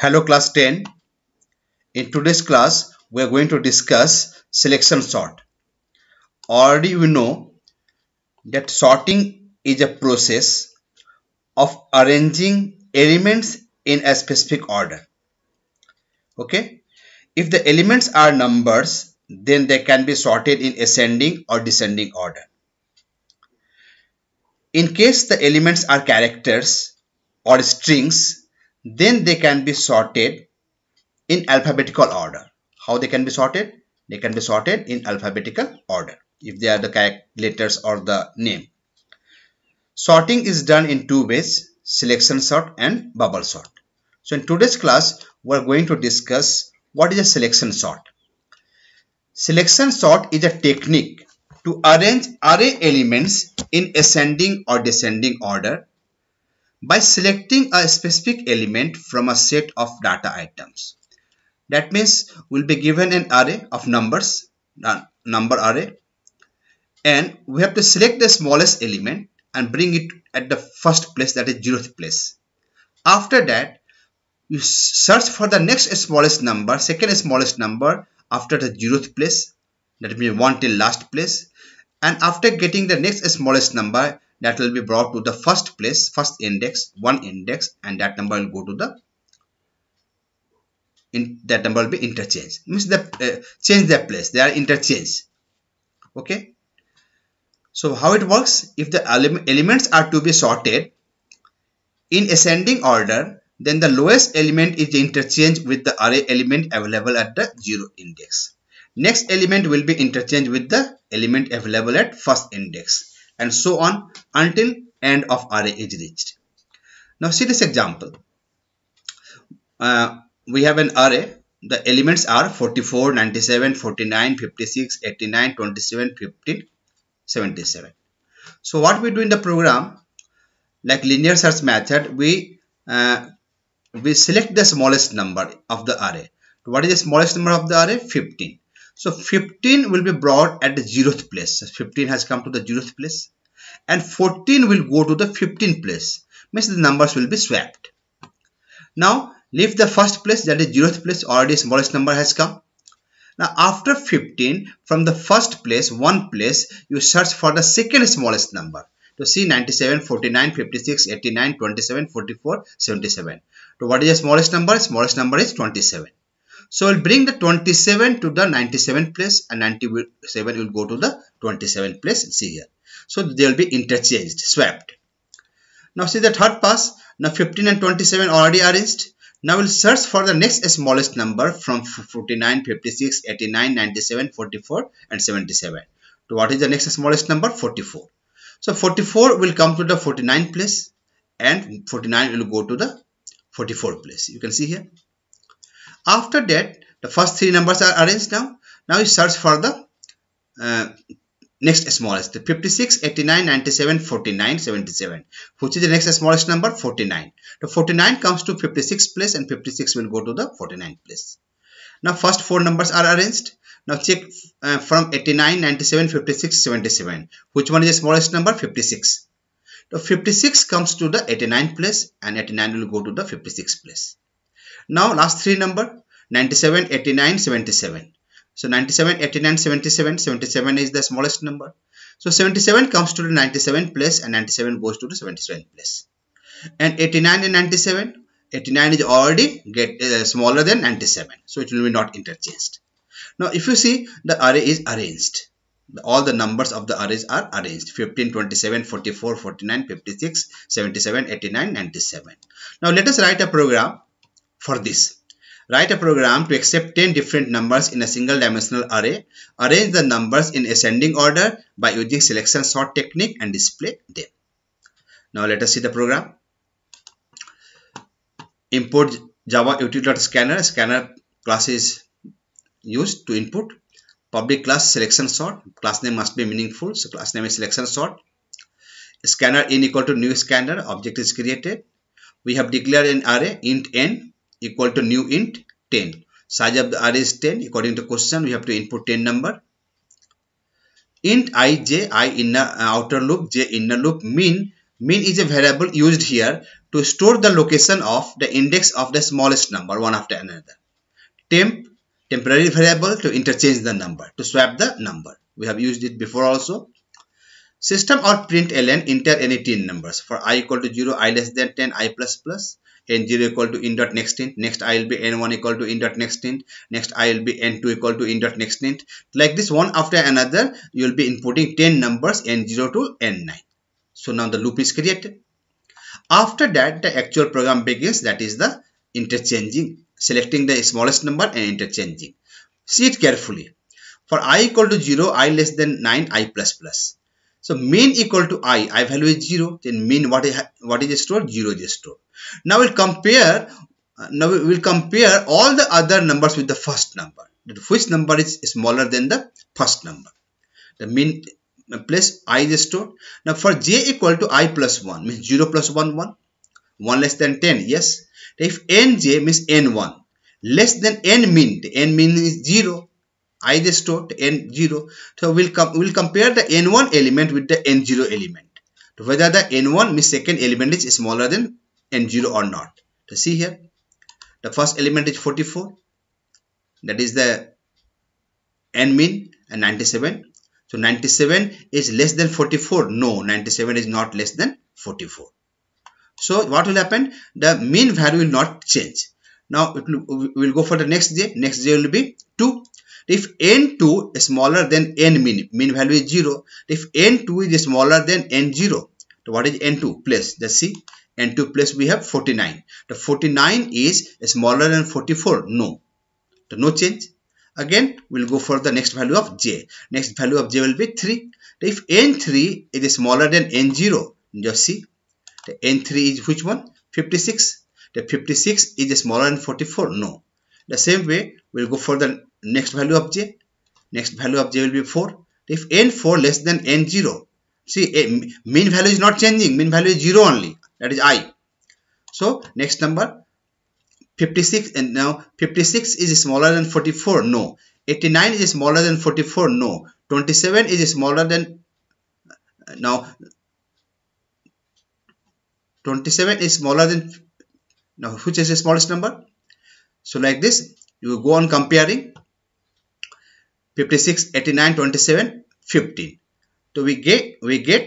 Hello class 10. In today's class, we are going to discuss selection sort. Already we know that sorting is a process of arranging elements in a specific order. Okay. If the elements are numbers, then they can be sorted in ascending or descending order. In case the elements are characters or strings, then they can be sorted in alphabetical order. How they can be sorted? They can be sorted in alphabetical order if they are the letters or the name. Sorting is done in two ways, selection sort and bubble sort. So in today's class, we are going to discuss what is a selection sort. Selection sort is a technique to arrange array elements in ascending or descending order by selecting a specific element from a set of data items. That means we'll be given an array of numbers, uh, number array, and we have to select the smallest element and bring it at the first place that is zeroth place. After that, you search for the next smallest number, second smallest number after the zeroth place, that means 1 till last place, and after getting the next smallest number, that will be brought to the first place first index one index and that number will go to the in that number will be interchange means the uh, change their place they are interchange okay so how it works if the ele elements are to be sorted in ascending order then the lowest element is interchanged with the array element available at the zero index next element will be interchanged with the element available at first index and so on until end of array is reached. Now see this example. Uh, we have an array. The elements are 44, 97, 49, 56, 89, 27, 15, 77. So what we do in the program, like linear search method, we uh, we select the smallest number of the array. What is the smallest number of the array? 15. So 15 will be brought at the 0th place. 15 has come to the 0th place and 14 will go to the 15th place. Means the numbers will be swapped. Now leave the first place that is 0th place already smallest number has come. Now after 15 from the first place one place you search for the second smallest number. To see 97, 49, 56, 89, 27, 44, 77. So what is the smallest number? Smallest number is 27. So I'll bring the 27 to the 97th place and 97 will go to the 27th place. See here. So they will be interchanged, swapped. Now see the third pass. Now 15 and 27 already arranged. Now we'll search for the next smallest number from 49, 56, 89, 97, 44 and 77. So what is the next smallest number? 44. So 44 will come to the 49th place and 49 will go to the 44 place. You can see here. After that, the first three numbers are arranged now. Now you search for the uh, next smallest 56 89 97 49 77 which is the next smallest number 49 the 49 comes to 56 place and 56 will go to the 49 place now first four numbers are arranged now check uh, from 89 97 56 77 which one is the smallest number 56 the 56 comes to the 89 place and 89 will go to the 56 place now last three number 97, 89, 77. So 97, 89, 77, 77 is the smallest number. So 77 comes to the 97 place and 97 goes to the 77 place. And 89 and 97, 89 is already get uh, smaller than 97. So it will be not interchanged. Now if you see the array is arranged. All the numbers of the arrays are arranged 15, 27, 44, 49, 56, 77, 89, 97. Now let us write a program for this, write a program to accept 10 different numbers in a single dimensional array. Arrange the numbers in ascending order by using selection sort technique and display them. Now let us see the program. Import java util.scanner. Scanner class is used to input. Public class selection sort. Class name must be meaningful. So class name is selection sort. Scanner in equal to new scanner. Object is created. We have declared an array int n equal to new int 10. Size of the array is 10. According to question, we have to input 10 number. Int i, j, i inner uh, outer loop, j inner loop, mean. Mean is a variable used here to store the location of the index of the smallest number one after another. Temp, temporary variable to interchange the number, to swap the number. We have used it before also. System or print ln enter any 10 numbers. For i equal to 0, i less than 10, i plus plus n0 equal to n dot next int next i will be n1 equal to n dot next int next i will be n2 equal to n dot next int like this one after another you will be inputting 10 numbers n0 to n9 so now the loop is created after that the actual program begins that is the interchanging selecting the smallest number and interchanging see it carefully for i equal to 0 i less than 9 i plus plus so mean equal to i i value is 0 then mean what is what is stored 0 is stored now we'll compare uh, now we will compare all the other numbers with the first number. Which number is smaller than the first number? The mean place i is stored. Now for j equal to i plus 1 means 0 plus 1 1. 1 less than 10 yes. If nj means n1 less than n mean the n mean is 0 i is stored n 0. So we'll, com we'll compare the n1 element with the n0 element. Whether the n1 means second element is smaller than and 0 or not. So see here, the first element is 44, that is the n mean and 97. So 97 is less than 44. No, 97 is not less than 44. So what will happen? The mean value will not change. Now we will go for the next j. Next j will be 2. If n2 is smaller than n mean, mean value is 0. If n2 is smaller than n0, so what is n2? Place, just see and 2 plus we have 49. The 49 is smaller than 44. No. The no change. Again, we'll go for the next value of j. Next value of j will be 3. If n3 is smaller than n0, just see. The n3 is which one? 56. The 56 is smaller than 44. No. The same way, we'll go for the next value of j. Next value of j will be 4. If n4 less than n0, see eh, mean value is not changing mean value is 0 only that is i so next number 56 and now 56 is smaller than 44 no 89 is smaller than 44 no 27 is smaller than now 27 is smaller than now which is the smallest number so like this you go on comparing 56 89 27 15 so we get we get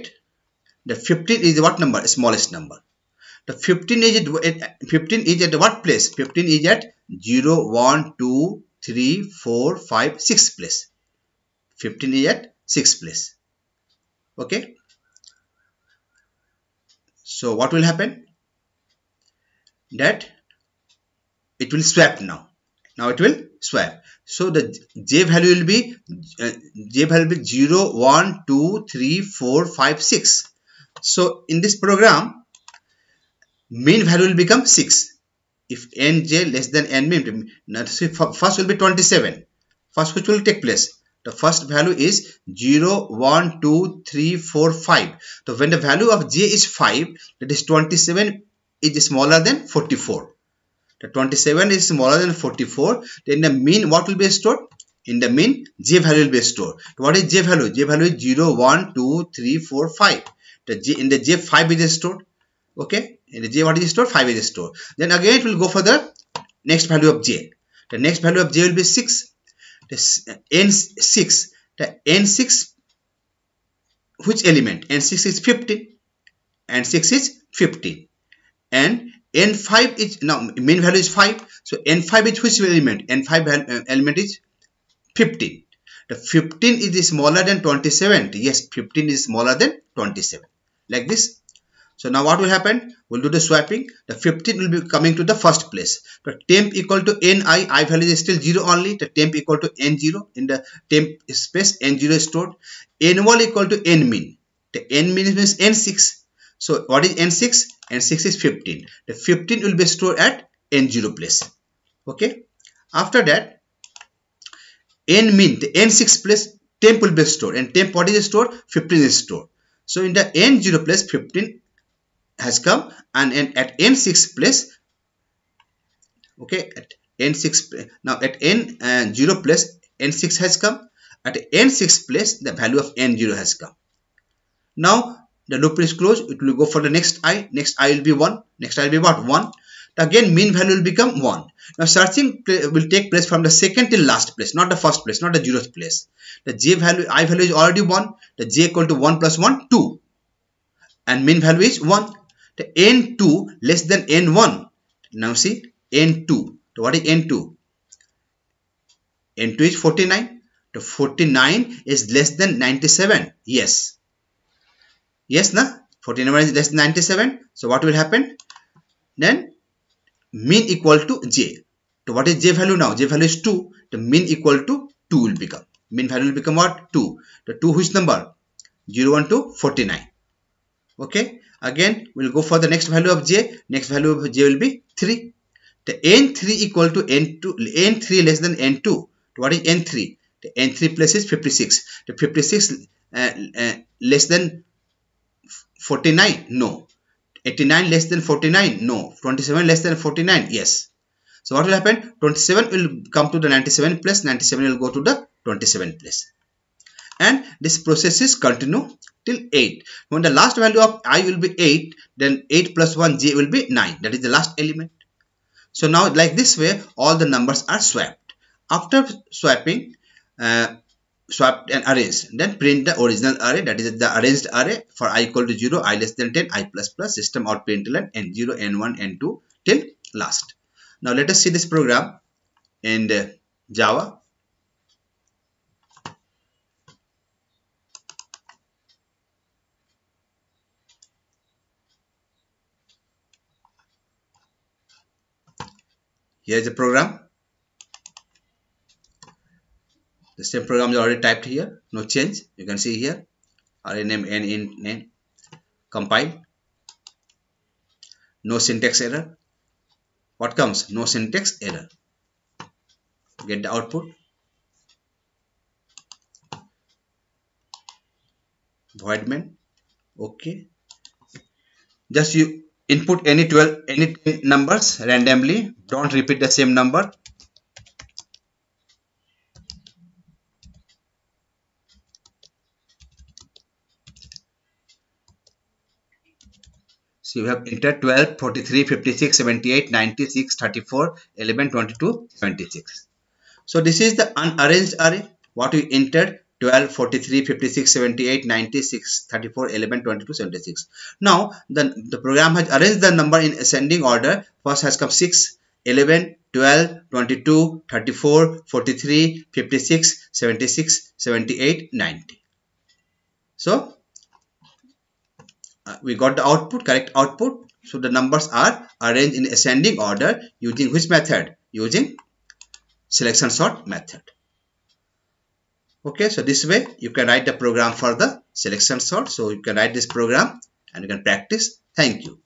the 15 is what number? Smallest number. The 15 is at, 15 is at what place? 15 is at 0, 1, 2, 3, 4, 5, 6 place. 15 is at 6 place. Okay. So what will happen? That it will swap now. Now it will swap. So the j value will be uh, j value will be 0, 1, 2, 3, 4, 5, 6. So in this program, mean value will become 6. If nj less than n mean, first will be 27. First which will take place. The first value is 0, 1, 2, 3, 4, 5. So when the value of j is 5, that is 27 is smaller than 44. The 27 is smaller than 44. Then the mean what will be stored? in the mean j value will be stored. What is j value? j value is 0, 1, 2, 3, 4, 5 the J, in the J5 is stored. Okay, in the J what is stored? 5 is stored. Then again it will go for the next value of J. The next value of J will be 6. The uh, N6, the N6 which element? N6 is fifteen. N 6 is fifteen. and N5 is now main value is 5. So N5 is which element? N5 uh, element is 15. The 15 is smaller than 27. Yes, 15 is smaller than 27 like this. So now what will happen? We'll do the swapping. The 15 will be coming to the first place. The temp equal to ni, i value is still 0 only. The temp equal to n0 in the temp space, n0 is stored. n1 equal to n min. The n min means n6. So what is n6? n6 is 15. The 15 will be stored at n0 place. Okay. After that, n min, the n6 place temp will be stored. And temp what is stored? 15 is stored. So in the n0 place 15 has come and in, at n6 place okay at n6 now at n0 place n6 has come at n6 place the value of n0 has come. Now the loop is closed it will go for the next i next i will be 1 next i will be what 1 again mean value will become 1. Now searching will take place from the second till last place, not the first place, not the zeroth place. The j value, i value is already 1, the j equal to 1 plus 1, 2 and mean value is 1. The n2 less than n1. Now see n2. So what is n2? n2 is 49. The 49 is less than 97. Yes. Yes, na? 49 is less than 97. So what will happen? Then mean equal to j. So what is j value now? j value is 2. The mean equal to 2 will become. Mean value will become what? 2. The 2 which number? 0, 1 to 49. Okay. Again, we'll go for the next value of j. Next value of j will be 3. The n3 equal to n2, n3 less than n2. what is n3? The n3 plus is 56. The 56 uh, uh, less than 49? No. 89 less than 49? No. 27 less than 49? Yes. So what will happen? 27 will come to the 97 plus, 97 will go to the 27 place. And this process is continue till 8. When the last value of i will be 8, then 8 plus 1 j will be 9. That is the last element. So now like this way, all the numbers are swapped. After swapping, uh, swapped and arranged. Then print the original array that is the arranged array for i equal to 0, i less than 10, i plus plus system out print line n0, n1, n2 till last. Now let us see this program in uh, Java. Here is the program same program is already typed here no change you can see here already name n in n compile no syntax error what comes no syntax error get the output void main okay just you input any 12 any numbers randomly don't repeat the same number So you have entered 12, 43, 56, 78, 96, 34, 11, 22, 76. So this is the unarranged array. What you entered 12, 43, 56, 78, 96, 34, 11, 22, 76. Now the, the program has arranged the number in ascending order. First has come 6, 11, 12, 22, 34, 43, 56, 76, 78, 90. So uh, we got the output, correct output. So the numbers are arranged in ascending order using which method? Using selection sort method. Okay, so this way you can write the program for the selection sort. So you can write this program and you can practice. Thank you.